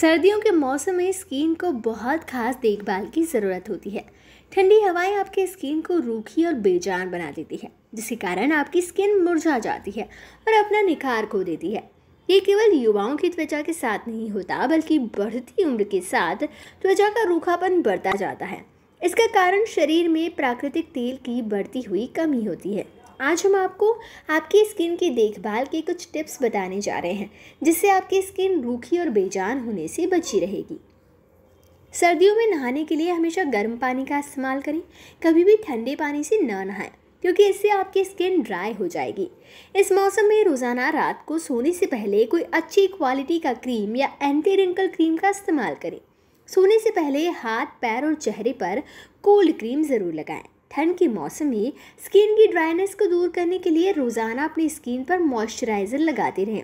सर्दियों के मौसम में स्किन को बहुत खास देखभाल की ज़रूरत होती है ठंडी हवाएं आपके स्किन को रूखी और बेजान बना देती है जिसके कारण आपकी स्किन मुरझा जाती है और अपना निखार खो देती है ये केवल युवाओं की त्वचा के साथ नहीं होता बल्कि बढ़ती उम्र के साथ त्वचा का रूखापन बढ़ता जाता है इसका कारण शरीर में प्राकृतिक तेल की बढ़ती हुई कमी होती है आज हम आपको आपकी स्किन की देखभाल के कुछ टिप्स बताने जा रहे हैं जिससे आपकी स्किन रूखी और बेजान होने से बची रहेगी सर्दियों में नहाने के लिए हमेशा गर्म पानी का इस्तेमाल करें कभी भी ठंडे पानी से ना नहाएं क्योंकि इससे आपकी स्किन ड्राई हो जाएगी इस मौसम में रोज़ाना रात को सोने से पहले कोई अच्छी क्वालिटी का क्रीम या एंटी रिंकल क्रीम का इस्तेमाल करें सोने से पहले हाथ पैर और चेहरे पर कोल्ड क्रीम ज़रूर लगाएं ठंड के मौसम में स्किन की ड्राइनेस को दूर करने के लिए रोज़ाना अपनी स्किन पर मॉइस्चराइज़र लगाते रहें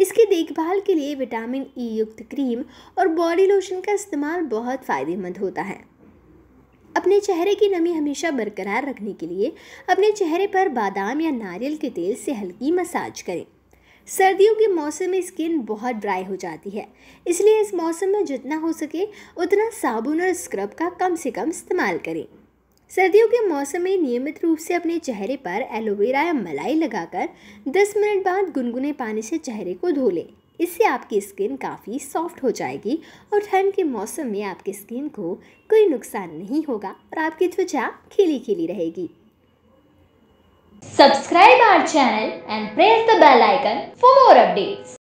इसकी देखभाल के लिए विटामिन ई e युक्त क्रीम और बॉडी लोशन का इस्तेमाल बहुत फ़ायदेमंद होता है अपने चेहरे की नमी हमेशा बरकरार रखने के लिए अपने चेहरे पर बादाम या नारियल के तेल से हल्की मसाज करें सर्दियों के मौसम में स्किन बहुत ड्राई हो जाती है इसलिए इस मौसम में जितना हो सके उतना साबुन और स्क्रब का कम से कम इस्तेमाल करें सर्दियों के मौसम में नियमित रूप से अपने चेहरे पर एलोवेरा या मलाई लगाकर 10 मिनट बाद गुनगुने पानी से चेहरे को धो लें इससे आपकी स्किन काफ़ी सॉफ्ट हो जाएगी और ठंड के मौसम में आपकी स्किन को कोई नुकसान नहीं होगा और आपकी त्वचा खिली खिली रहेगी subscribe our channel and press the bell icon for more updates